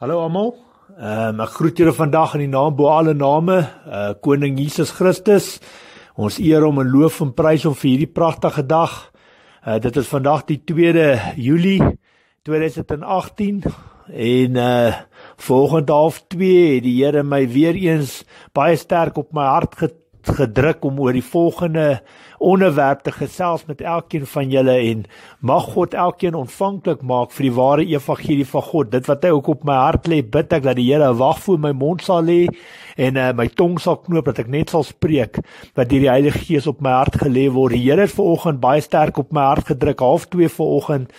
Hallo almal. Ehm um, ek groet julle vandag in die naam bo alle name, uh koning Jesus Christus. Ons eer hom en loof en prys hom vir hierdie pragtige dag. Uh dit is vandag die 2de Julie 2018 en uh volgende half 2 die Here my weer eens baie sterk op my hart gedruk om oor die volgende onderwerp te gesels met elkeen van julle en mag God elkeen ontvanklik maak vir die ware evangelie van God. Dit wat hy ook op my hart lê, bid ek dat die Here wag vir my mond sal lê en uh, my tong sal knoop dat ek net sal spreek wat deur die Heilige Gees op my hart gelê word. Die Here het vanoggend baie sterk op my hart gedruk, half 2 vanoggend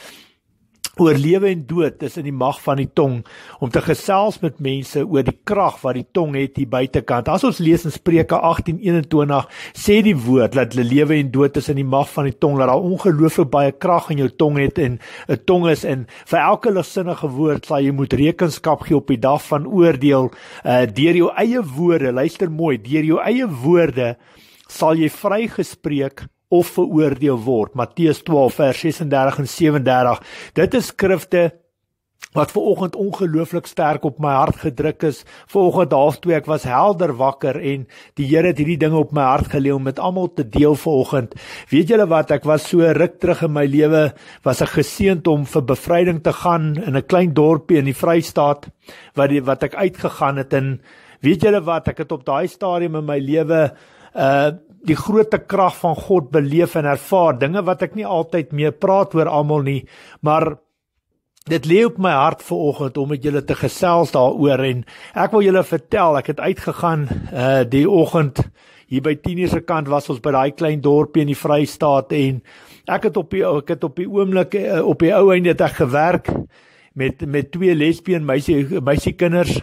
oor lewe en dood is in die mag van die tong om te gesels met mense oor die krag wat die tong het hier buitekant. As ons lees in Spreuke 18:21 sê die woord dat hulle lewe en dood is in die mag van die tong, dat daar ongelooflik baie krag in jou tong het en 'n tong is en vir elke ligsinnige woord sal jy moet rekenskap gee op die dag van oordeel uh, deur jou eie woorde. Luister mooi, deur jou eie woorde sal jy vrygespreek of veroordeel word. Matteus 12 vers 36 en 37. Dit is skrifte wat ver oggend ongelooflik sterk op my hart gedruk is. Ver oggend half 2 ek was helder wakker en die Here het hierdie dinge op my hart geleë om met almal te deel ver oggend. Weet julle wat, ek was so ruk terug in my lewe was ek geseënd om vir bevryding te gaan in 'n klein dorpie in die Vrystaat wat die, wat ek uitgegaan het en weet julle wat, ek het op daai stadium in my lewe uh die groot krag van God beleef en ervaar dinge wat ek nie altyd mee praat oor almal nie maar dit lê op my hart ver oggend om met julle te gesels daaroor en ek wil julle vertel ek het uitgegaan uh, die oggend hier by 10:00 se kant was ons by daai klein dorpie in die Vrystaat en ek het op die ek het op die oomblik eh, op die ou einde te gewerk met met twee lesbiese meisie meisiekinders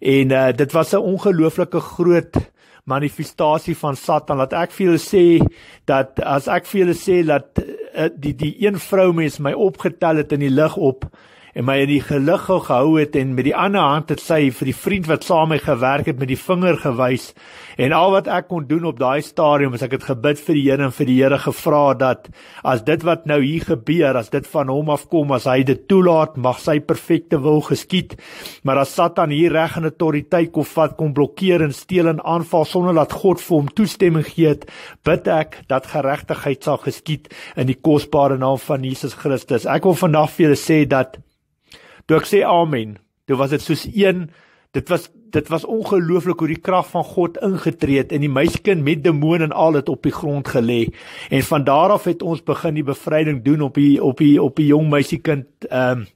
en uh, dit was 'n ongelooflike groot manifestasie van Satan. Laat ek vir julle sê dat as ek vir julle sê dat uh, die die een vroumens my opgetel het in die lig op en my in die gelug gehou het en met die ander hand het sy vir die vriend wat saam met my gewerk het met die vinger gewys en al wat ek kon doen op daai stadium is ek het gebid vir die Here en vir die Here gevra dat as dit wat nou hier gebeur as dit van hom afkom as hy dit toelaat mag sy perfekte wil geskied maar as Satan hier reg en autoriteit kon vat kon blokkeer en steel en aanval sonder dat God vir hom toestemming gee het bid ek dat geregtigheid sal geskied in die kosbare naam van Jesus Christus ek wil vandag vir julle sê dat Toe ek sê amen, toe was dit soos een dit was dit was ongelooflik hoe die krag van God ingetree het in die meisiekind met demone en al dit op die grond gelê. En van daar af het ons begin die bevryding doen op die op die op die jong meisiekind ehm um,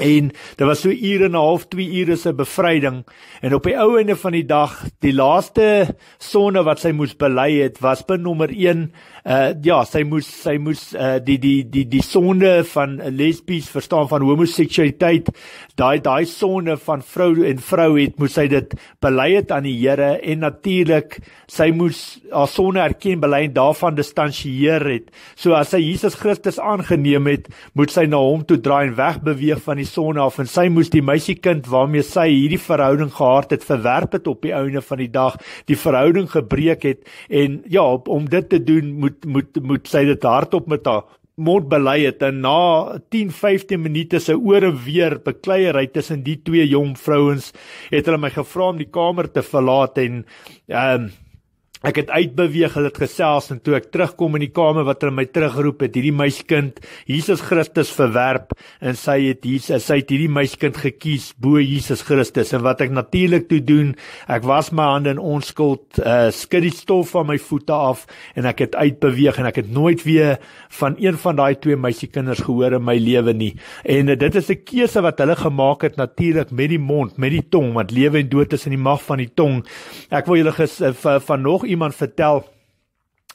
en daar was so ure en 'n half, 2 ure se bevryding en op die ou einde van die dag, die laaste sonde wat sy moes bely het, was binne nommer uh, ja, sy moes sy moes uh, die die die die sonde van lesbies verstaan van homoseksualiteit, daai daai sonde van vrou en vrou het moes sy dit bely het aan die Here en natuurlik sy moes haar sonde erken, bely en daarvan distansieer het. So as sy Jesus Christus aangeneem het, moet sy na hom toe draai en wegbeweeg van die sonde af en sy moes die meisiekind waarmee sy hierdie verhouding gehad het verwerp het op die einde van die dag, die verhouding gebreek het en ja, om dit te doen moet moet moet moet sy dit hardop met haar mond bely het en na 10-15 minute se ore weer bekleierheid tussen die twee jong vrouens het hulle my gevra om die kamer te verlaat en ehm um, Ek het uitbeweeg, hulle het gesels en toe ek terugkom in die kamer wat hulle my terugroep het, hierdie meisiekind, Jesus Christus verwerp en sy het Jesus, sy het hierdie meisiekind gekies bo Jesus Christus en wat ek natuurlik toe doen, ek was my hande in onskuld, uh, eh, skud die stof van my voete af en ek het uitbeweeg en ek het nooit weer van een van daai twee meisiekinders gehoor in my lewe nie. En uh, dit is 'n keuse wat hulle gemaak het natuurlik met die mond, met die tong, want lewe en dood is in die mag van die tong. Ek wil julle uh, van nog iemand vertel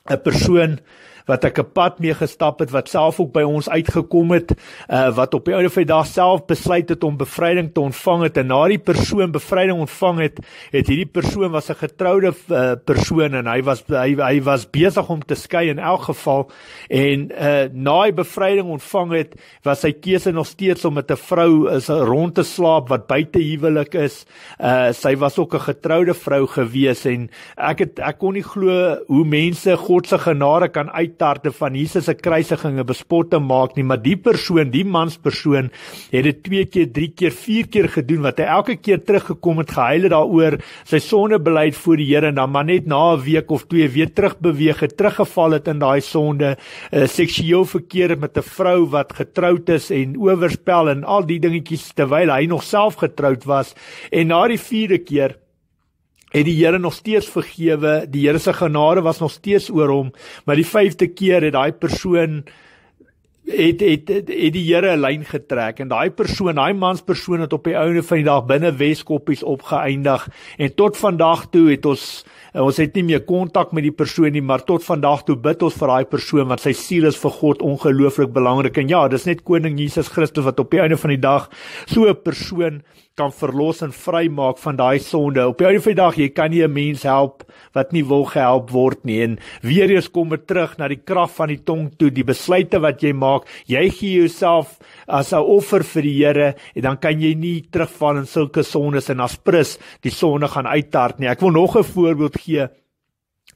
'n persoon wat ek 'n pad mee gestap het wat self ook by ons uitgekom het uh, wat op die ouer van die dag self besluit het om bevryding te ontvang het en na die persoon bevryding ontvang het het hierdie persoon was 'n getroude uh, persoon en hy was hy hy was besig om te skei in elk geval en uh, na hy bevryding ontvang het was sy keuse nog steeds om met 'n vrou is uh, rond te slaap wat buite huwelik is uh, sy was ook 'n getroude vrou gewees en ek het ek kon nie glo hoe mense God se genade kan uit uittarte van Jesus se kruisiging en bespotte maak nie, maar die persoon, die mans persoon het dit 2 keer, 3 keer, 4 keer gedoen wat hy elke keer teruggekom het gehuil het daaroor, sy sonde belyd voor die Here en dan maar net na 'n week of twee weer terugbeweeg het, teruggeval het in daai sonde, uh, seksueel verkeer met 'n vrou wat getroud is en owerspel en al die dingetjies terwyl hy nog self getroud was en na die 4de keer het die Here nog steeds vergewe. Die Here se genade was nog steeds oor hom, maar die vyfde keer het daai persoon het het het, het die Here 'n lyn getrek en daai persoon, daai mans persoon het op die ouene van die dag binne Weskoppies opgeëindig en tot vandag toe het ons ons het nie meer kontak met die persoon nie, maar tot vandag toe bid ons vir daai persoon want sy siel is vir God ongelooflik belangrik en ja, dis net koning Jesus Christus wat op die ouene van die dag so 'n persoon kan verlos en vrymaak van daai sonde. Op die ouer dag, jy kan nie 'n mens help wat nie wil gehelp word nie. En weer eens kom dit terug na die krag van die tong toe, die besluite wat jy maak. Jy gee jouself as 'n offer vir die Here en dan kan jy nie terugval in sulke sondes en aspris die sonde gaan uittart nie. Ek wil nog 'n voorbeeld gee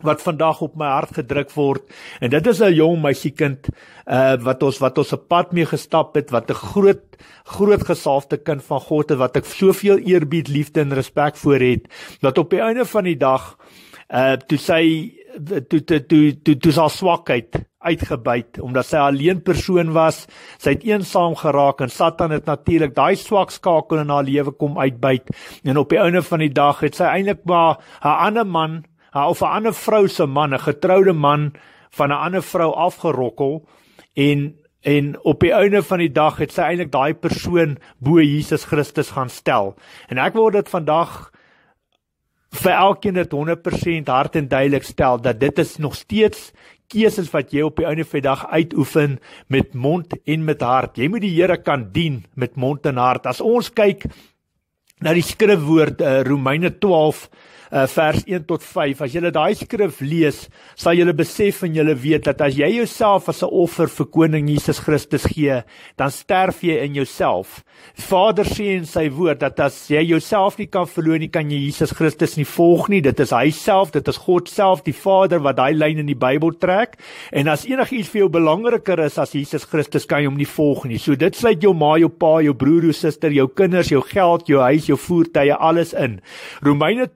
wat vandag op my hart gedruk word en dit is 'n jong meisiekind uh wat ons wat ons 'n pad mee gestap het wat 'n groot groot gesaafde kind van God het wat ek soveel eerbied, liefde en respek voor het dat op die einde van die dag uh toe sy toe toe toe toe, toe sy swakheid uitgebuit omdat sy alleen persoon was, sy het eensaam geraak en Satan het natuurlik daai swak skakel in haar lewe kom uitbuit en op die einde van die dag het sy eintlik maar 'n ander man of 'n ander vrou se man, 'n getroude man van 'n ander vrou afgerokkel en en op die einde van die dag het sy eintlik daai persoon bo Jesus Christus gaan stel. En ek wil dit vandag vir elkeen dit 100% hard en duidelik stel dat dit is nog steeds keuses wat jy op die einde van die dag uitoefen met mond en met hart. Jy moet die Here kan dien met mond en hart. As ons kyk na die skrifwoord uh, Romeine 12 Eh, vers 1 tot 5. As jy daai skrif lees, sal jy besef en jy weet dat as jy jouself as 'n offer vir koning Jesus Christus gee, dan sterf jy in jouself. Vader sê in sy woord dat as jy jouself nie kan verloën nie, kan jy Jesus Christus nie volg nie. Dit is hy self, dit is God self, die Vader wat daai lyn in die Bybel trek. En as enigiets vir jou belangriker is as Jesus Christus, kan jy hom nie volg nie. So dit sluit jou ma, jou pa, jou broer, jou suster, jou kinders, jou geld, jou huis, jou voertuie, alles in. Romeine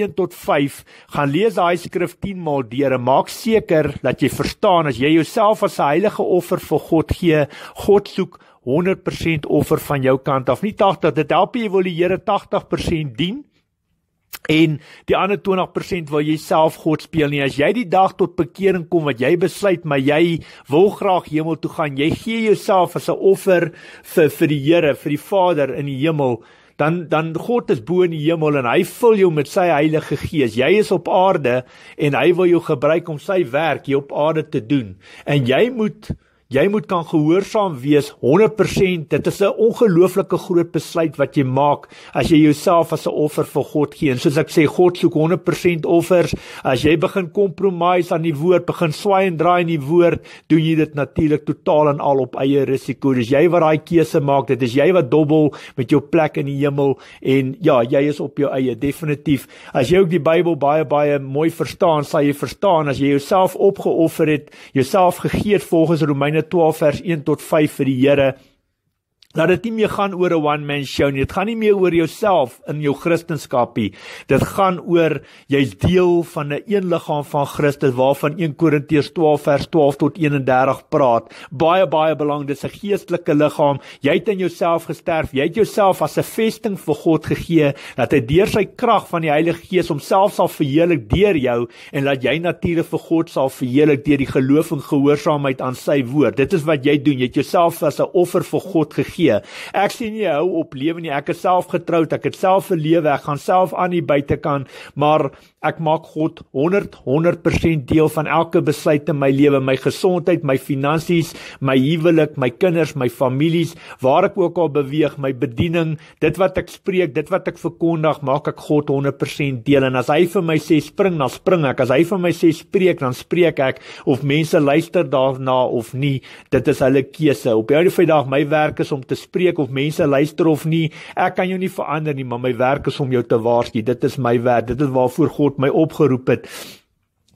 1 tot 5, gaan lees daai skrif 10 maal deur en maak seker dat jy verstaan as jy jouself as 'n heilige offer vir God gee, God soek 100% offer van jou kant af. Nie 80, dit help jy wil die Here 80% dien en die ander 20% wil jy self God speel nie. As jy die dag tot bekering kom wat jy besluit maar jy wil graag hemel toe gaan, jy gee jouself as 'n offer vir vir die Here, vir die Vader in die hemel, dan dan God is bo in die hemel en hy vul jou met sy Heilige Gees. Jy is op aarde en hy wil jou gebruik om sy werk hier op aarde te doen. En jy moet jy moet kan gehoorsaam wees 100%. Dit is 'n ongelooflike groot besluit wat jy maak as jy jouself as 'n offer vir God gee. En soos ek sê, God soek 100% offers. As jy begin kompromise aan die woord, begin swaai en draai in die woord, doen jy dit natuurlik totaal en al op eie risiko. Dis jy wat daai keuse maak. Dit is jy wat dobbel met jou plek in die hemel en ja, jy is op jou eie definitief. As jy ook die Bybel baie baie mooi verstaan, sal jy verstaan as jy jouself opgeoffer het, jouself gegee het volgens Romeine 12 vers 1 tot 5 vir die Here Laat dit nie meer gaan oor 'n one man show nie. Dit gaan nie meer oor jouself in jou kristendom nie. Dit gaan oor jy's deel van 'n een liggaam van Christus waarvan 1 Korintiërs 12 vers 12 tot 31 praat. Baie baie belangrik, dis 'n geestelike liggaam. Jy het in jouself gesterf. Jy het jouself as 'n vesting vir God gegee dat hy deur sy krag van die Heilige Gees homself sal verheerlik deur jou en dat jy natuurlik vir God sal verheerlik deur die geloof en gehoorsaamheid aan sy woord. Dit is wat jy doen. Jy het jouself as 'n offer vir God gegee gee. Ek sien nie hou op lewe nie. Ek is self getroud. Ek het self 'n lewe. Ek gaan self aan die buitekant, maar Ek maak God 100 100% deel van elke besluit in my lewe, my gesondheid, my finansies, my huwelik, my kinders, my families, waar ek ook al beweeg, my bediening, dit wat ek spreek, dit wat ek verkondig, maak ek God 100% deel. En as hy vir my sê spring, dan spring ek. As hy vir my sê spreek, dan spreek ek of mense luister daarna of nie, dit is hulle keuse. Op hierdie Vrydag my werk is om te spreek of mense luister of nie. Ek kan jou nie verander nie, maar my werk is om jou te waarsku. Dit is my werk. Dit is waarvoor God God my opgeroep het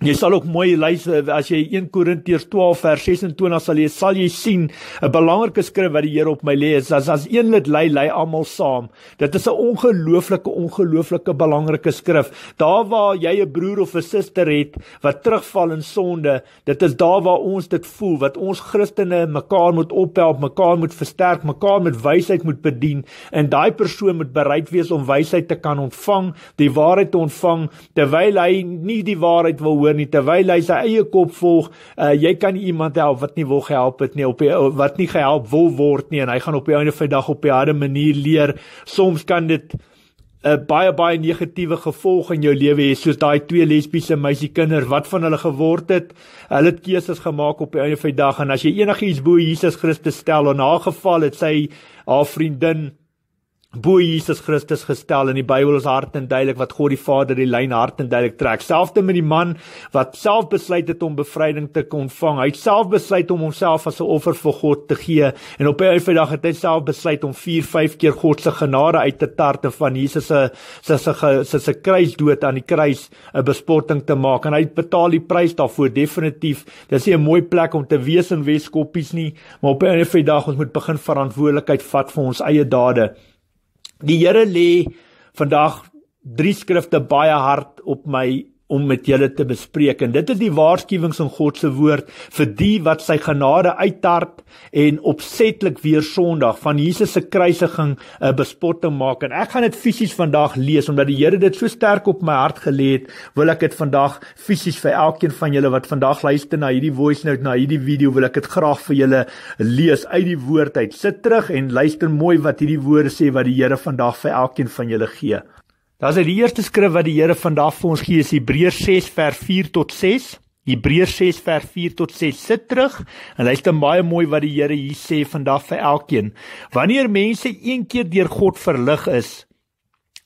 Jy sal ook mooi luister eh, as jy 1 Korintiërs 12 vers 26 sal lees, sal jy sien 'n belangrike skrif wat die Here op my lê is as as een lid lei lei almal saam. Dit is 'n ongelooflike ongelooflike belangrike skrif. Daar waar jy 'n broer of 'n suster het wat terugval in sonde, dit is daar waar ons dit voel wat ons Christene mekaar moet ophelp, mekaar moet versterk, mekaar met wysheid moet bedien en daai persoon moet bereid wees om wysheid te kan ontvang, die waarheid te ontvang terwyl hy nie die waarheid wil hoor hoor nie terwyl hy sy eie kop volg. Uh, jy kan iemand help wat nie wil gehelp het nie op die, eh, wat nie gehelp wil word nie en hy gaan op die einde van die dag op 'n harde manier leer. Soms kan dit 'n uh, eh, baie baie negatiewe gevolg in jou lewe hê soos daai twee lesbiese meisiekinders wat van hulle geword het. Hulle het keuses gemaak op die einde van die dag en as jy enigiets bo Jesus Christus stel en haar geval het sy haar vriendin bo Jesus Christus gestel in die Bybel is hard en duidelik wat God die Vader die lyn hard en duidelik trek. Selfs te met die man wat self besluit het om bevryding te ontvang. Hy het self besluit om homself as 'n offer vir God te gee en op 'n Vrydag het hy self besluit om 4, 5 keer God se genade uit te tarte van Jesus se se se se se kruisdood aan die kruis 'n bespotting te maak en hy betaal die prys daarvoor definitief. Dis nie 'n mooi plek om te wees in Weskoppies nie, maar op 'n Vrydag ons moet begin verantwoordelikheid vat vir ons eie dade. Die Here lê vandag drie skrifte baie hard op my om met julle te bespreek en dit is die waarskuwings in God se woord vir die wat sy genade uittart en opsetlik weer Sondag van Jesus se kruisiging 'n bespotting maak en ek gaan dit fisies vandag lees omdat die Here dit so sterk op my hart gelê het wil ek dit vandag fisies vir elkeen van julle wat vandag luister na hierdie voice note na hierdie video wil ek dit graag vir julle lees uit die woord uit sit terug en luister mooi wat hierdie woorde sê wat die Here vandag vir elkeen van julle gee Daar's uit die eerste skrif wat die Here vandag vir ons gee, is Hebreërs 6 vers 4 tot 6. Hebreërs 6 vers 4 tot 6 sit terug en luister baie mooi wat die Here hier sê vandag vir elkeen. Wanneer mense een keer deur God verlig is,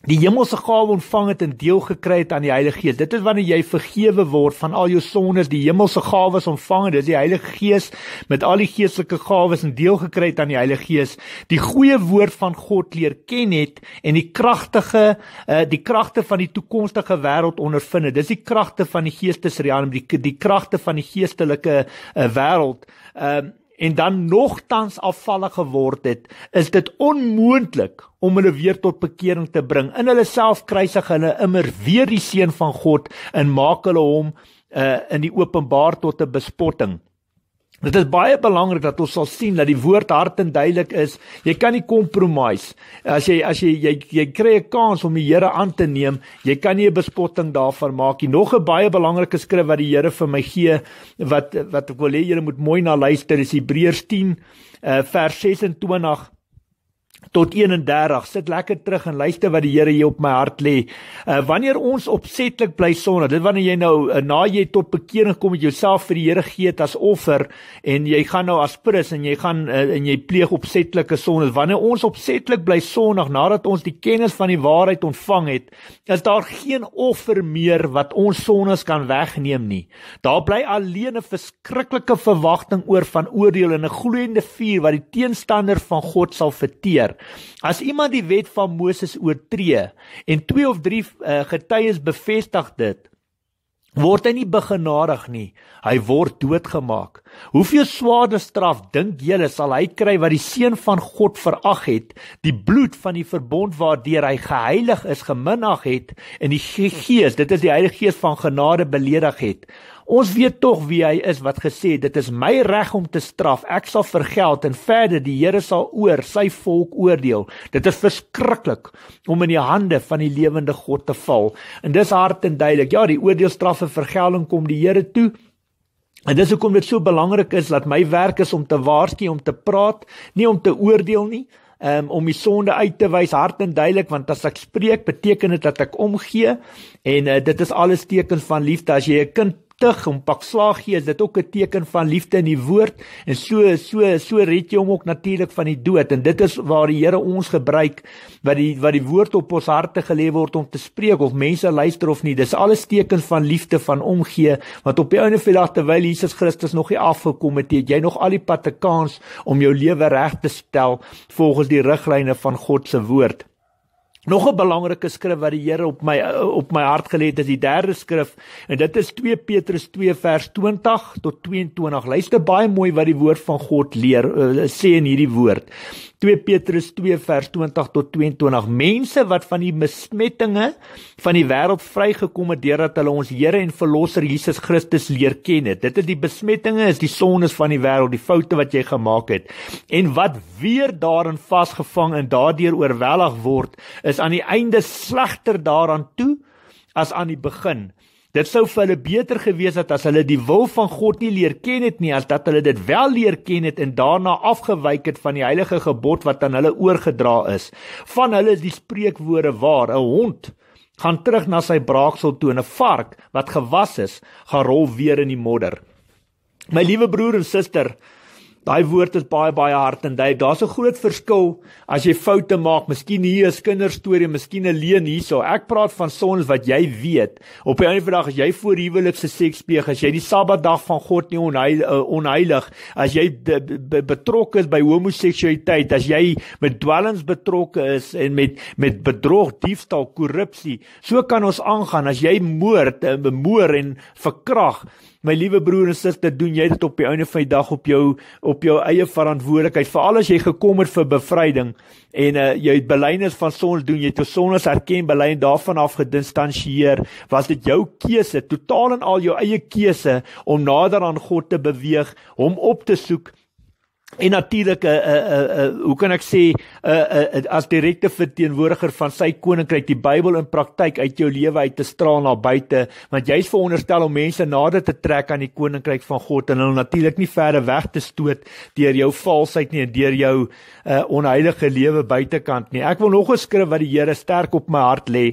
die hemelse gawe ontvang het en deel gekry het aan die Heilige Gees. Dit is wanneer jy vergewe word van al jou sondes, die hemelse gawes ontvang het, dis die Heilige Gees met al die geestelike gawes en deel gekry het aan die Heilige Gees, die goeie woord van God leer ken het en die kragtige uh, die kragte van die toekomstige wêreld ondervind. Dis die kragte van die geestesriem, die die kragte van die geestelike uh, wêreld. Uh, en dan nogtans afvallig geword het, is dit onmoontlik om hulle weer tot bekering te bring. In hulle self kruisig hulle immer weer die seun van God en maak hulle hom uh, in die openbaar tot 'n bespotting. Dit is baie belangrik dat ons sal sien dat die woord hart en duidelik is. Jy kan nie compromise. As jy as jy jy, jy kry 'n kans om die Here aan te neem, jy kan nie 'n bespotting daarvan maak nie. Nog 'n baie belangrike skrif wat die Here vir my gee wat wat ek wil hê julle moet mooi na luister is Hebreërs 10 uh, eh, vers 26 tot 31 sit lekker terug en luister wat die Here hier op my hart lê. Uh, wanneer ons opsetlik bly sonde, dit wanneer jy nou uh, na jy tot bekering kom met jouself vir die Here gee as offer en jy gaan nou as prins en jy gaan uh, en jy pleeg opsetlike sonde. Wanneer ons opsetlik bly sondig nadat ons die kennis van die waarheid ontvang het, is daar geen offer meer wat ons sondes kan wegneem nie. Daar bly alleen 'n verskriklike verwagting oor van oordeel en 'n gloeiende vuur wat die teenstander van God sal verteer leer. As iemand die wet van Moses oortree en twee of drie uh, getuies bevestig dit, word hy nie begenadig nie. Hy word doodgemaak. Hoeveel swaarder straf dink julle sal hy kry wat die seun van God verag het, die bloed van die verbond waardeur hy geheilig is geminag het en die gees, dit is die Heilige Gees van genade beledig het. Ons weet tog wie hy is wat gesê dit is my reg om te straf. Ek sal vergeld en verder die Here sal oor sy volk oordeel. Dit is verskriklik om in die hande van die lewende God te val. En dis hard en duidelik. Ja, die oordeel straf en vergelding kom die Here toe. En dis hoekom dit so belangrik is dat my werk is om te waarsku, om te praat, nie om te oordeel nie. Um, om die sonde uit te wys hard en duidelik want as ek spreek beteken dit dat ek omgee en uh, dit is alles tekens van liefde as jy 'n kind tig om pakslaggie is dit ook 'n teken van liefde in die woord en so so so red jy hom ook natuurlik van die dood en dit is waar die Here ons gebruik wat die wat die woord op ons harte gelê word om te spreek of mense luister of nie dis alles tekens van liefde van omgee want op die einde van die dag terwyl Jesus Christus nog nie afgekom het het jy nog al die patte kans om jou lewe reg te stel volgens die riglyne van God se woord Nog 'n belangrike skrif wat die Here op my op my hart gelê het, is die derde skrif en dit is 2 Petrus 2 vers 20 tot 22. Luister baie mooi wat die woord van God leer uh, sê in hierdie woord. 2 Petrus 2 vers 20 tot 22. Mense wat van die besmettinge van die wêreld vrygekom het deurdat hulle ons Here en Verlosser Jesus Christus leer ken het. Dit is die besmettinge is die sondes van die wêreld, die foute wat jy gemaak het en wat weer daarin vasgevang en daardeur oorweldig word is aan die einde slegter daaraan toe as aan die begin. Dit sou vir hulle beter gewees het as hulle die wil van God nie leer ken het nie, as dat hulle dit wel leer ken het en daarna afgewyk het van die heilige gebod wat aan hulle oorgedra is. Van hulle is die spreekwoorde waar: 'n hond gaan terug na sy braaksel toe en 'n vark wat gewas is, gaan rol weer in die modder. My liewe broer en suster, Daai woord is baie baie hard en daai daar's 'n groot verskil as jy foute maak, miskien hier is kinderstorie, miskien 'n leuen hierso. Ek praat van sons wat jy weet. Op 'n ander vandag as jy voor huwelikse seks pleeg, as jy die Sabbatdag van God nie onheil, uh, onheilig, as jy betrokke is by homoseksualiteit, as jy met dwelms betrokke is en met met bedrog, diefstal, korrupsie, so kan ons aangaan as jy moord, eh, bemoor en verkrag My liewe broer en suster, doen jy dit op die einde van die dag op jou op jou eie verantwoordelikheid, veral as jy gekom het vir bevryding en uh, jy het belynes van sons doen, jy het jou sones erken, belyn daarvan af gedistansieer, was dit jou keuse, totaal en al jou eie keuse om nader aan God te beweeg, hom op te soek En natuurlik uh, uh, uh, uh, hoe kan ek sê uh, uh, uh, as direkte verteenwoordiger van sy koninkryk die Bybel in praktyk uit jou lewe uit te straal na buite want jy's veronderstel om mense nader te trek aan die koninkryk van God en hulle natuurlik nie verder weg te stoot deur jou valsheid nie en deur jou uh, onheilige lewe buitekant nie ek wil nog 'n skrif wat die Here sterk op my hart lê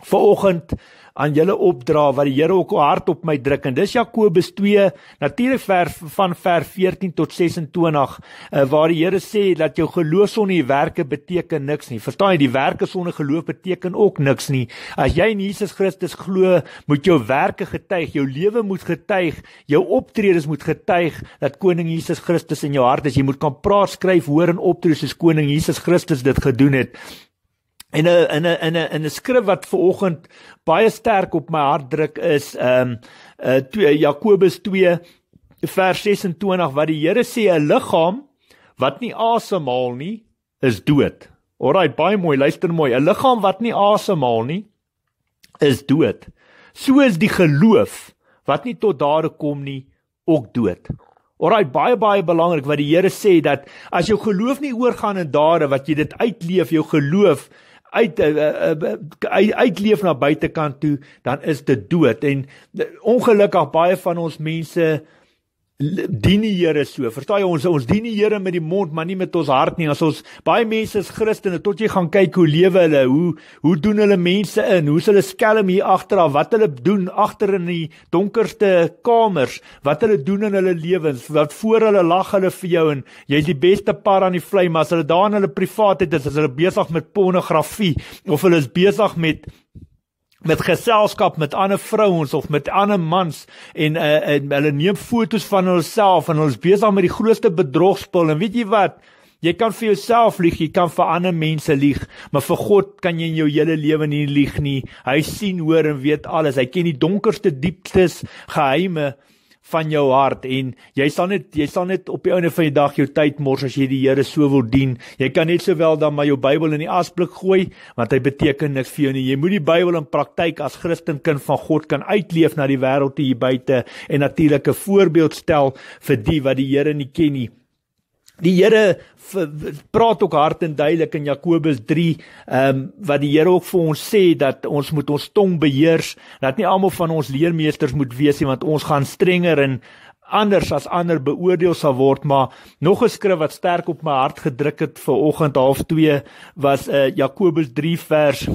vanoggend aan julle opdra wat die Here ook op hart op my druk en dis Jakobus 2 natuurlik vers van vers 14 tot 26 eh, waar die Here sê dat jou geloof sonder werke beteken niks nie. Verstaan jy die werke sonder geloof beteken ook niks nie. As jy in Jesus Christus glo, moet jou werke getuig, jou lewe moet getuig, jou optredes moet getuig dat koning Jesus Christus in jou hart is. Jy moet kan praat, skryf, hoor en optree soos koning Jesus Christus dit gedoen het. En 'n in 'n in 'n 'n skrif wat ver oggend baie sterk op my hart druk is ehm um, uh, Jakobus 2 vers 26 wat die Here sê 'n liggaam wat nie asemhaal nie is dood. Alraai baie mooi, luister mooi. 'n Liggaam wat nie asemhaal nie is dood. So is die geloof wat nie tot dade kom nie ook dood. Alraai baie baie belangrik wat die Here sê dat as jou geloof nie oorgaan in dade wat jy dit uitleef, jou geloof uit uh, uh, uitleef na buitekant toe, dan is dit dood. En ongelukkig baie van ons mense uh, dien die Here so. Verstaan jy ons ons dien die Here met die mond, maar nie met ons hart nie. As ons baie mense is Christene tot jy gaan kyk hoe lewe hulle, hoe hoe doen hulle mense in, hoe's hulle skelm hier agter af, wat hulle doen agter in die donkerste kamers, wat hulle doen in hulle lewens, wat voor hulle lag hulle vir jou en jy's die beste par aan die vlei, maar as hulle daar in hulle privaatheid is, as hulle besig met pornografie of hulle is besig met met geselskap met ander vrouens of met ander mans en uh, en hulle neem fotos van hulself en hulle is besig met die grootste bedrogspel en weet jy wat jy kan vir jouself lieg jy kan vir ander mense lieg maar vir God kan jy in jou hele lewe nie lieg nie hy sien hoor en weet alles hy ken die donkerste dieptes geheime van jou hart en jy sal net jy sal net op die ouene van die dag jou tyd mors as jy die Here so wil dien. Jy kan net sowel dan maar jou Bybel in die asblik gooi want hy beteken niks vir jou nie. Jy moet die Bybel in praktyk as Christenkind van God kan uitleef na die wêreld hier buite en natuurlik 'n voorbeeld stel vir die wat die Here nie ken nie. Die Here praat ook hard en duidelik in Jakobus 3, ehm um, wat die Here ook vir ons sê dat ons moet ons tong beheers, dat nie almal van ons leermeesters moet wees nie want ons gaan strenger en anders as ander beoordeel sal word, maar nog 'n skrif wat sterk op my hart gedruk het vir oggend half 2 was eh uh, Jakobus 3 vers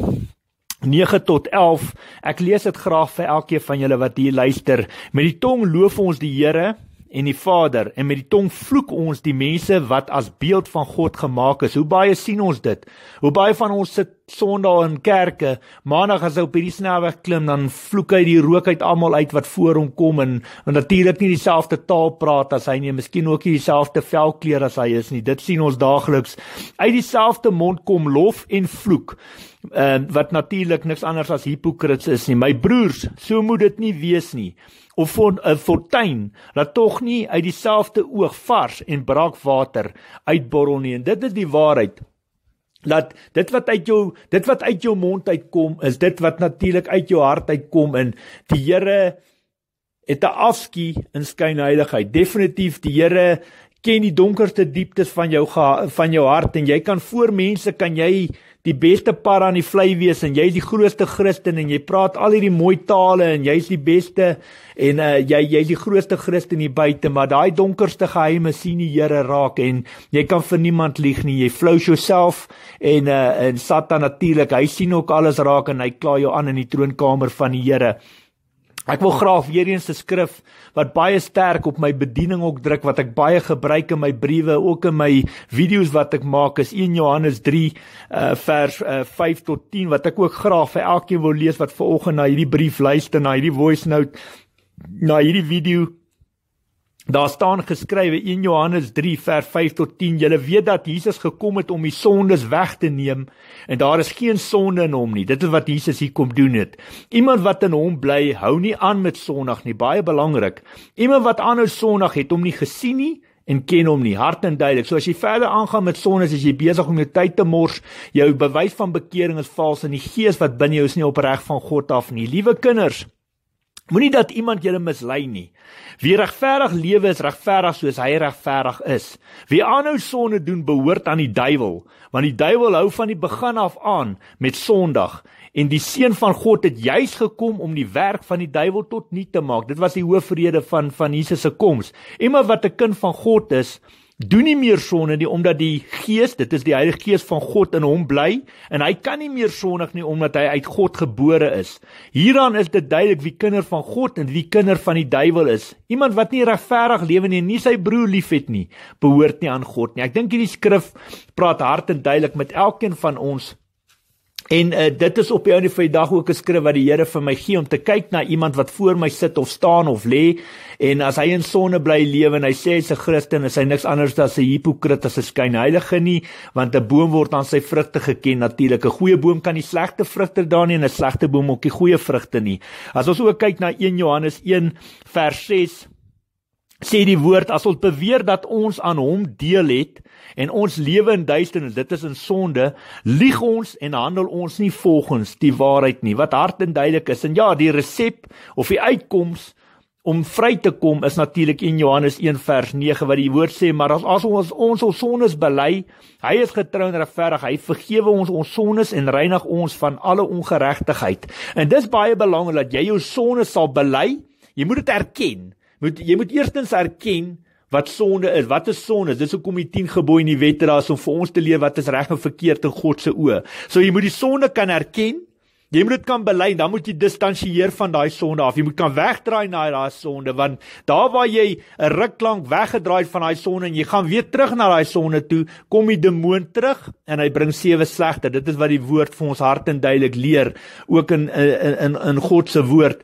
9 tot 11. Ek lees dit graag vir elkeen van julle wat hier luister. Met die tong loof ons die Here en die Vader en met die tong vloek ons die mense wat as beeld van God gemaak is. Hoe baie sien ons dit? Hoe baie van ons sit Sondag in kerke, Maandag as hy op hierdie snelweg klim, dan vloek hy die rook uit almal uit wat voor hom kom en, en natuurlik nie dieselfde taal praat as hy nie, miskien ook nie dieselfde velkleur as hy is nie. Dit sien ons daagliks. Uit dieselfde mond kom lof en vloek. Uh, wat natuurlik niks anders as hipokrits is nie. My broers, so moet dit nie wees nie of 'n fontein wat tog nie uit dieselfde oog vars en braakwater uitborrel nie en dit is die waarheid dat dit wat uit jou dit wat uit jou mond uitkom is dit wat natuurlik uit jou hart uitkom en die Here het 'n afskie in skyn heiligheid definitief die Here ken die donkerste dieptes van jou van jou hart en jy kan voor mense kan jy die beste par aan die vlei wees en jy's die grootste Christen en jy praat al hierdie mooi tale en jy's die beste en uh, jy jy's die grootste Christen hier buite maar daai donkerste geheime sien die Here raak en jy kan vir niemand lieg nie jy flous jouself en uh, en Satan natuurlik hy sien ook alles raak en hy kla jou aan in die troonkamer van die Here Ek wil graag weer eens 'n een skrif wat baie sterk op my bediening ook druk wat ek baie gebruik in my briewe, ook in my video's wat ek maak is 1 Johannes 3 uh, eh, vers uh, eh, 5 tot 10 wat ek ook graag vir elkeen wil lees wat vanoggend na hierdie brief luister, na hierdie voice note, na hierdie video Daar staan geskrywe in Johannes 3 vers 5 tot 10: "Julle weet dat Jesus gekom het om die sondes weg te neem en daar is geen sonde in hom nie. Dit is wat Jesus hier kom doen het. Iemand wat in hom bly, hou nie aan met sondig nie. Baie belangrik. Iemand wat aanhou sondig het, hom nie gesien nie." en ken hom nie hart en duidelik. So as jy verder aangaan met sondes, as jy besig om jou tyd te mors, jou bewys van bekering is vals en die gees wat binne jou is nie opreg van God af nie. Liewe kinders, Moenie dat iemand julle mislei nie. Wie regverdig lewe is regverdig soos hy regverdig is. Wie aanhou sonde doen behoort aan die duiwel, want die duiwel hou van die begin af aan met sondig en die seun van God het juis gekom om die werk van die duiwel tot nul te maak. Dit was die hoofrede van van Jesus se koms. Iemand wat 'n kind van God is, doen nie meer sonde nie omdat die gees, dit is die Heilige Gees van God in hom bly en hy kan nie meer sondig nie omdat hy uit God gebore is. Hieraan is dit duidelik wie kinder van God en wie kinder van die duiwel is. Iemand wat nie regverdig lewe nie en nie sy broer liefhet nie, behoort nie aan God nie. Ek dink hierdie skrif praat hard en duidelik met elkeen van ons En uh, dit is op die einde van die dag ook 'n skrif wat die Here vir my gee om te kyk na iemand wat voor my sit of staan of lê en as hy in sonne bly lewe en hy sê hy's 'n Christen, is hy niks anders as 'n hipokrit as 'n skynheilige nie, want 'n boom word aan sy vrugte geken. Natuurlik, 'n goeie boom kan nie slegte vrugte dra nie en 'n slegte boom ook nie goeie vrugte nie. As ons ook kyk na 1 Johannes 1 vers 6 sê die woord as ons beweer dat ons aan hom deel het en ons lewe in duisternis dit is in sonde lieg ons en handel ons nie volgens die waarheid nie wat hard en duidelik is en ja die resep of die uitkoms om vry te kom is natuurlik in Johannes 1 vers 9 wat die woord sê maar as, as ons ons ons sondes bely hy is getrou en regverdig hy vergewe ons ons sondes en reinig ons van alle ongeregtigheid en dis baie belangrik dat jy jou sondes sal bely jy moet dit erken moet jy moet eerstens erken wat sonde is. Wat is sonde? Dis hoekom die 10 gebooie in die wet daar is om vir ons te leer wat is reg en verkeerd in God se oë. So jy moet die sonde kan erken. Jy moet dit kan bely en dan moet jy distansieer van daai sonde af. Jy moet kan wegdraai na daai sonde want daar waar jy 'n ruk lank weggedraai van daai sonde en jy gaan weer terug na daai sonde toe, kom die demoon terug en hy bring sewe slegte. Dit is wat die woord vir ons hart en duidelik leer ook in in in, in God se woord.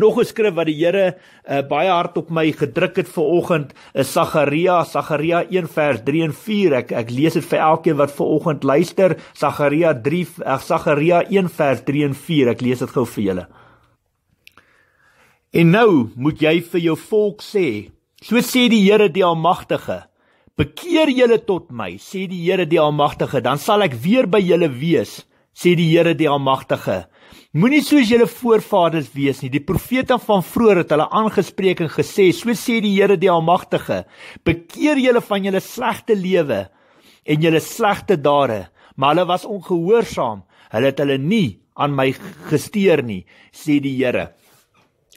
Nog 'n skrif wat die Here uh, baie hard op my gedruk het ver oggend is Sagaria, Sagaria 1 vers 3 en 4. Ek ek lees dit vir elkeen wat ver oggend luister, Sagaria 3 ag eh, Sagaria 1 vers 3 en 4. Ek lees dit gou vir julle. En nou moet jy vir jou volk sê, so sê die Here die Almagtige, bekeer julle tot my, sê die Here die Almagtige, dan sal ek weer by julle wees sê die Here die Almagtige. Moenie soos julle voorvaders wees nie. Die profete van vroeër het hulle aangespreek en gesê, so sê die Here die Almagtige, bekeer julle van julle slegte lewe en julle slegte dade, maar hulle was ongehoorsaam. Hulle het hulle nie aan my gesteer nie, sê die Here.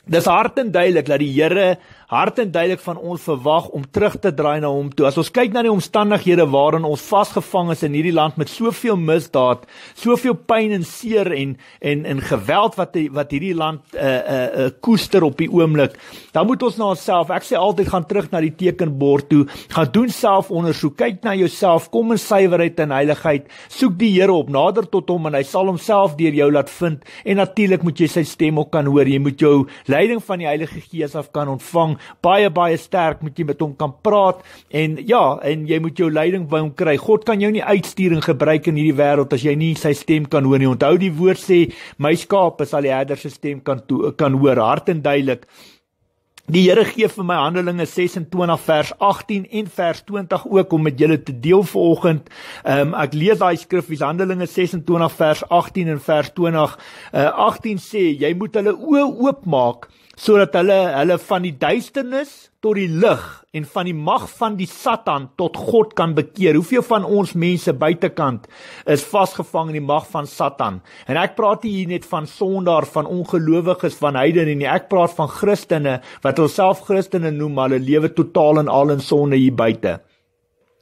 Dis hart en duidelik dat die Here hart en duidelik van ons verwag om terug te draai na hom toe. As ons kyk na die omstandighede waarin ons vasgevang is in hierdie land met soveel misdaad, soveel pyn en seer en en en geweld wat wat hierdie land 'n uh, eh, 'n uh, eh, uh, eh, koester op die oomblik, dan moet ons na onsself. Ek sê altyd gaan terug na die tekenbord toe, gaan doen selfondersoek, kyk na jouself, kom in suiwerheid en heiligheid, soek die Here op, nader tot hom en hy sal homself deur jou laat vind en natuurlik moet jy sy stem ook kan hoor. Jy moet jou leiding van die Heilige Gees af kan ontvang baie baie sterk moet jy met hom kan praat en ja en jy moet jou leiding by hom kry. God kan jou nie uitsturing gebruik in hierdie wêreld as jy nie sy stem kan hoor nie. Onthou die woord sê my skaap sal die herder se stem kan toe, kan hoor hard en duidelik. Die Here gee vir my Handelinge 26 vers 18 en vers 20 ook om met julle te deel vanoggend. Um, ek lees daai skrifies Handelinge 26 vers 18 en vers 20. Uh, 18 sê jy moet hulle oë oopmaak sodat hulle hulle van die duisternis tot die lig en van die mag van die Satan tot God kan bekeer. Hoeveel van ons mense buitekant is vasgevang in die mag van Satan? En ek praat hier net van sondaar, van ongelowiges, van heidene nie. Ek praat van Christene wat hulself Christene noem, maar hulle lewe totaal en al in sonde hier buite.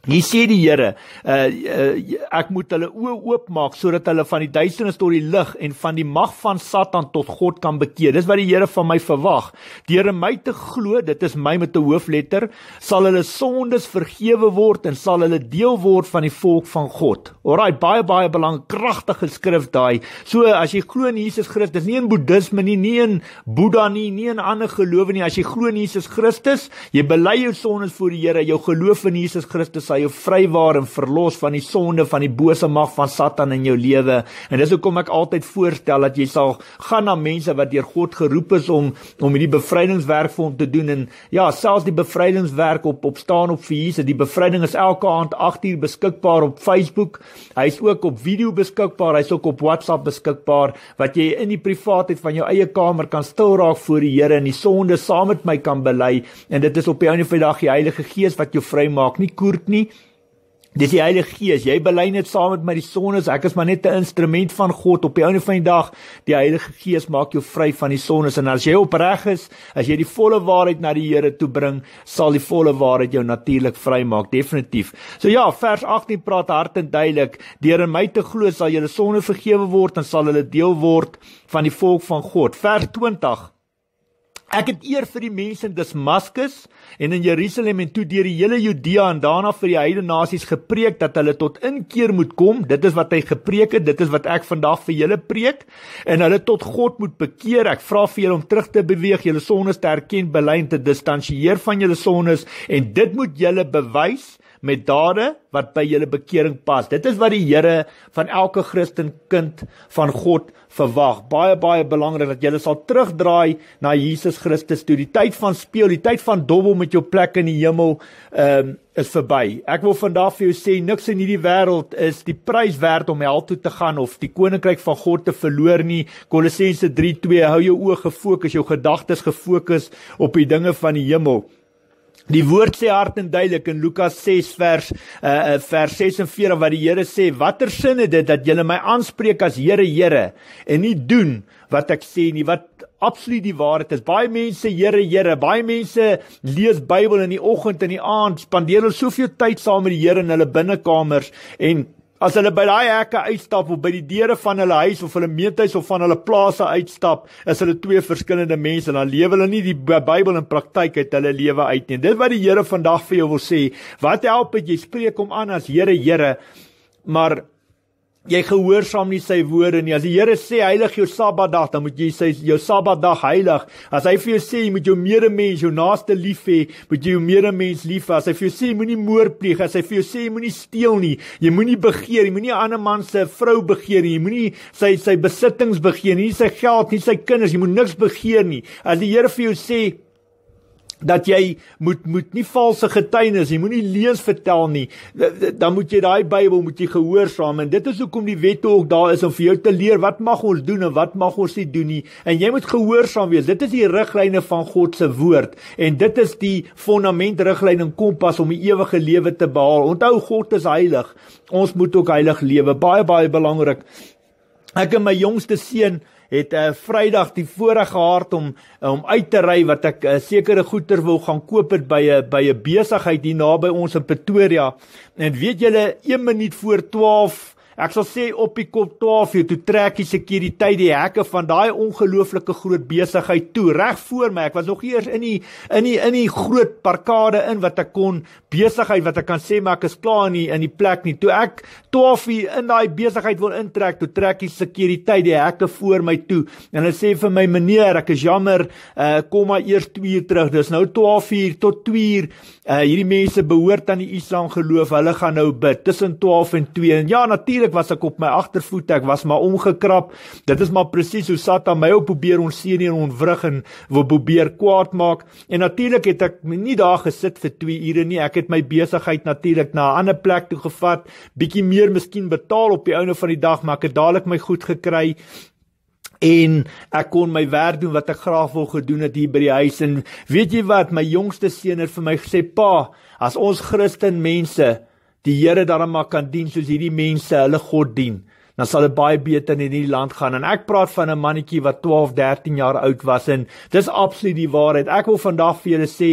Hier sê die Here, uh, uh, ek moet hulle oë oopmaak sodat hulle van die duisternis tot die lig en van die mag van Satan tot God kan bekeer. Dis wat die Here van my verwag. Deur my te glo, dit is my met 'n hoofletter, sal hulle sondes vergewe word en sal hulle deel word van die volk van God. Alraai, baie baie belangrike kragtige skrif daai. So as jy glo in Jesus Christus, nie in Boeddhisme nie, nie in Boeddha nie, nie in ander gelowe nie, as jy glo in Jesus Christus, jy bely jou sondes voor die Here, jou geloof in Jesus Christus sal jou vrywaar en verlos van die sonde van die bose mag van Satan in jou lewe. En dis hoekom ek altyd voorstel dat jy sal gaan na mense wat deur God geroep is om om hierdie bevrydingswerk vir hom te doen en ja, selfs die bevrydingswerk op op staan op vir Jesus. Die bevryding is elke aand 8uur beskikbaar op Facebook. Hy's ook op video beskikbaar, hy's ook op WhatsApp beskikbaar wat jy in die privaatheid van jou eie kamer kan stil raak voor die Here en die sonde saam met my kan bely en dit is op die einde van die dag die Heilige Gees wat jou vrymaak, nie koert nie. Dis die Heilige Gees. Jy bely net saam met my die sondes. Ek is maar net 'n instrument van God. Op die einde van die dag, die Heilige Gees maak jou vry van die sondes en as jy opreg is, as jy die volle waarheid na die Here toe bring, sal die volle waarheid jou natuurlik vrymaak, definitief. So ja, vers 18 praat hard en duidelik: "Deur in my te glo sal julle sonde vergewe word en sal hulle deel word van die volk van God." Vers 20 Ek het eer vir die mense in Damaskus en in Jerusalem en toe deur die hele Judea en daarna vir die heidene nasies gepreek dat hulle tot inkeer moet kom. Dit is wat hy gepreek het, dit is wat ek vandag vir julle preek en hulle tot God moet bekeer. Ek vra vir julle om terug te beweeg, julle sondes te erken, belyn te distansieer van julle sondes en dit moet julle bewys met dade wat by julle bekering pas. Dit is wat die Here van elke Christen kind van God verwag. Baie baie belangrik dat julle sal terugdraai na Jesus Christus. Toe die tyd van speel, die tyd van dobbel met jou plek in die hemel, ehm um, is verby. Ek wil vandag vir jou sê niks in hierdie wêreld is die prys werd om hel toe te gaan of die koninkryk van God te verloor nie. Kolossense 3:2 hou jou oë gefokus, jou gedagtes gefokus op die dinge van die hemel. Die woord sê hard en duidelik in Lukas 6 vers uh vers 46 wat die Here sê: "Watter sin het dit dat julle my aanspreek as Here, Here en nie doen wat ek sê nie?" Wat absoluut die waarheid is. Baie mense, Here, Here, baie mense lees Bybel in die oggend en in die aand, spandeer hulle soveel tyd saam met die Here in hulle binnekamers en As hulle by daai hekke uitstap of by die deure van hulle huis of hulle meentuis of van hulle plase uitstap, is hulle twee verskillende mense en dan lewe hulle nie die Bybel in praktyk uit hulle lewe uit nie. Dit wat die Here vandag vir jou wil sê, wat help dit jy spreek hom aan as Here, Here, maar jy gehoorsaam nie sy woorde nie. As die Here sê heilig jou Sabbatdag, dan moet jy sy jou Sabbatdag heilig. As hy vir jou sê jy moet jou medemens, jou naaste lief hê, moet jy jou medemens lief hê. As hy vir jou sê moenie moord pleeg, as hy vir jou sê moenie steel nie, jy moenie begeer, jy moenie 'n ander man se vrou begeer nie, jy moenie sy sy besittings begeer nie, nie sy geld nie, sy kinders, jy moet niks begeer nie. As die Here vir jou sê dat jy moet moet nie valse getuienis, jy moenie leuns vertel nie. Dan moet jy daai Bybel moet jy gehoorsaam en dit is hoekom die wette ook daar is om vir jou te leer wat mag ons doen en wat mag ons nie doen nie. En jy moet gehoorsaam wees. Dit is die riglyne van God se woord en dit is die fondament riglyn en kompas om die ewige lewe te behaal. Onthou God is heilig. Ons moet ook heilig lewe. Baie baie belangrik. Ek en my jongste seun het 'n uh, eh, Vrydag die voorreg gehad om eh, om um uit te ry wat ek uh, sekere goeder wil gaan koop by 'n by 'n besigheid hier naby ons in Pretoria. En weet julle 1 minuut voor 12 Ek sal sê op die kop 12 uur toe trek die sekuriteit die hekke van daai ongelooflike groot besigheid toe reg voor my. Ek was nog eers in die in die in die groot parkade in wat ek kon besigheid wat ek kan sê maar ek is klaar in die, in die plek nie. Toe ek 12 uur in daai besigheid wil intrek, toe trek die sekuriteit die hekke voor my toe. En hulle sê vir my meneer, ek is jammer, uh, kom maar eers 2 uur terug. Dis nou 12 uur tot 2 uur. Uh, eh, hierdie mense behoort aan die Islam geloof. Hulle gaan nou bid tussen 12 en 2. En ja, natuurlik natuurlik was ek op my agtervoet ek was maar omgekrap dit is maar presies hoe satan my op probeer ons seën en ontwrig en wil probeer kwaad maak en natuurlik het ek nie daar gesit vir 2 ure nie ek het my besigheid natuurlik na 'n ander plek toe gevat bietjie meer miskien betaal op die ouene van die dag maar ek het dadelik my goed gekry en ek kon my werk doen wat ek graag wou gedoen het hier by die huis en weet jy wat my jongste seuner vir my gesê pa as ons christen mense die Here dan maar kan dien soos hierdie mense hulle God dien, dan nou sal dit baie beter in hierdie land gaan. En ek praat van 'n mannetjie wat 12, 13 jaar oud was en dis absoluut die waarheid. Ek wil vandag vir julle sê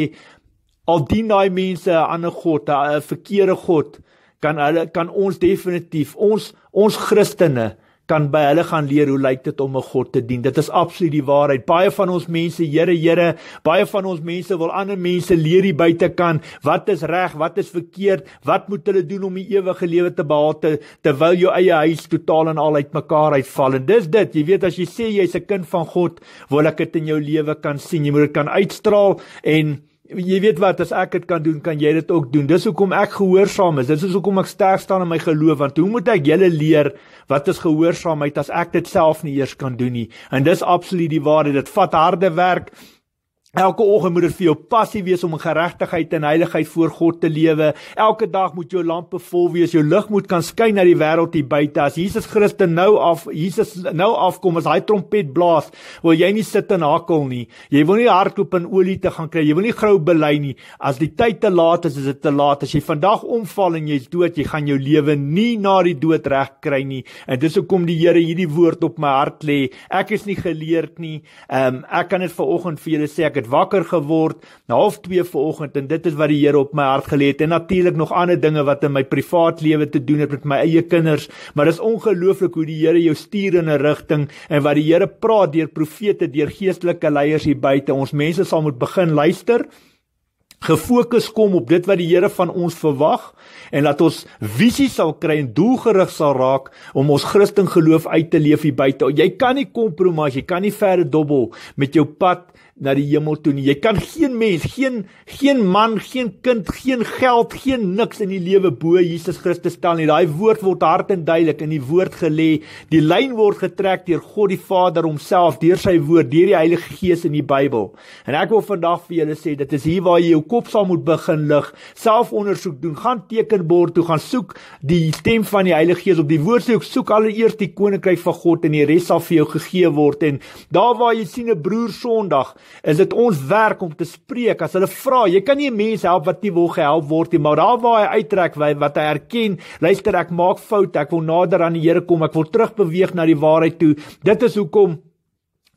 al dien daai mense 'n ander god, 'n verkeerde god, kan hulle kan ons definitief ons ons Christene kan by hulle gaan leer hoe lyk dit om 'n God te dien. Dit is absoluut die waarheid. Baie van ons mense, Here, Here, baie van ons mense wil ander mense leer die buitekant wat is reg, wat is verkeerd, wat moet hulle doen om die ewige lewe te behaal te, terwyl jou eie huis totaal en al uitmekaar uitval. En dis dit, jy weet as jy sê jy's 'n kind van God, wil ek dit in jou lewe kan sien. Jy moet dit kan uitstraal en jy weet wat as ek dit kan doen, kan jy dit ook doen. Dis hoekom ek gehoorsaam is. Dis hoekom ek sterk staan in my geloof want hoe moet ek julle leer wat is gehoorsaamheid as ek dit self nie eers kan doen nie? En dis absoluut die waarheid. Dit vat harde werk. Elke oggend moet dit er vir jou passie wees om in geregtigheid en heiligheid voor God te lewe. Elke dag moet jou lampe vol wees, jou lig moet kan skyn na die wêreld hier buite. As Jesus Christus nou af, Jesus nou afkom as hy trompet blaas, wil jy nie sit en hakel nie. Jy wil nie hardloop en olie te gaan kry. Jy wil nie grou bely nie. As die tyd te laat is, is dit te laat. As jy vandag omval en jy's dood, jy gaan jou lewe nie na die dood reg kry nie. En dis hoekom die Here hierdie woord op my hart lê. Ek is nie geleerd nie. Ehm um, ek kan dit vanoggend vir julle sê het wakker geword na half 2 vanoggend en dit is wat die Here op my hart gelê het en natuurlik nog ander dinge wat in my privaat lewe te doen het met my eie kinders maar dit is ongelooflik hoe die Here jou stuur in 'n rigting en wat die Here praat deur profete deur geestelike leiers hier buite ons mense sal moet begin luister gefokus kom op dit wat die Here van ons verwag en laat ons visie sal kry en doelgerig sal raak om ons Christen geloof uit te leef hier buite. Jy kan nie kompromie, jy kan nie verder dobbel met jou pad na die hemel toe nie. Jy kan geen mens, geen geen man, geen kind, geen geld, geen niks in die lewe bo Jesus Christus stel nie. Daai woord word hard en duidelik in die woord gelê. Die lyn word getrek deur God die Vader homself, deur sy woord, deur die Heilige Gees in die Bybel. En ek wil vandag vir julle sê, dit is hier waar jy jou kop sal moet begin lig, selfondersoek doen, gaan tekenbord toe gaan soek die stem van die Heilige Gees op die woord sê ook soek allereerst die koninkryk van God en die res sal vir jou gegee word en daar waar jy sien 'n broer Sondag is dit ons werk om te spreek as hulle vra jy kan nie mense help wat nie wil gehelp word nie maar daar waar hy uittrek wat hy erken luister ek maak foute ek wil nader aan die Here kom ek wil terugbeweeg na die waarheid toe dit is hoekom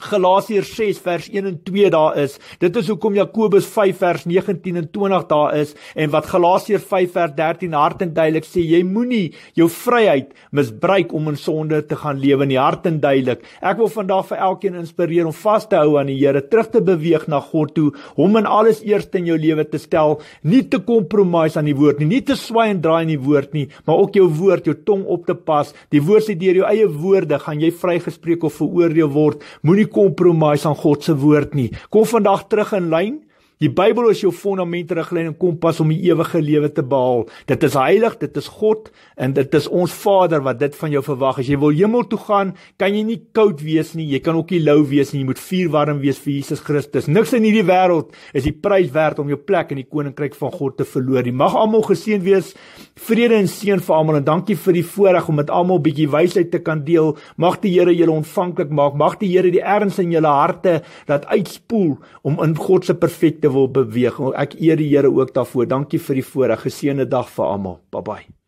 Galasiërs 6 vers 1 en 2 daar is. Dit is hoekom Jakobus 5 vers 19 en 20 daar is en wat Galasiërs 5 vers 13 hart en duidelik sê jy moenie jou vryheid misbruik om in sonde te gaan lewe nie hart en duidelik. Ek wil vandag vir elkeen inspireer om vas te hou aan die Here, terug te beweeg na God toe, hom in alles eerste in jou lewe te stel, nie te kompromise aan die woord nie, nie te swaai en draai in die woord nie, maar ook jou woord, jou tong op te pas. Die woord sê deur jou eie woorde gaan jy vrygespreek of veroordeel word. Moenie kompromie aan God se woord nie. Kom vandag terug in lyn 0765366961. Die Bybel is jou fondament, riglyn en kompas om die ewige lewe te behaal. Dit is heilig, dit is God en dit is ons Vader wat dit van jou verwag. As jy wil hemel toe gaan, kan jy nie koud wees nie. Jy kan ook nie lou wees nie. Jy moet vuurwarm wees vir Jesus Christus. Niks in hierdie wêreld is die prys werd om jou plek in die koninkryk van God te verloor. Die mag almal geseën wees. Vrede en seën vir almal en dankie vir die voorreg om met almal 'n bietjie wysheid te kan deel. Mag die Here julle ontvanklik maak. Mag die Here die erns in julle harte laat uitspoel om in God se perfekte wil beweeg. Ek eer die Here ook daarvoor. Dankie vir die voorreg. Geseënde dag vir almal. Bye bye.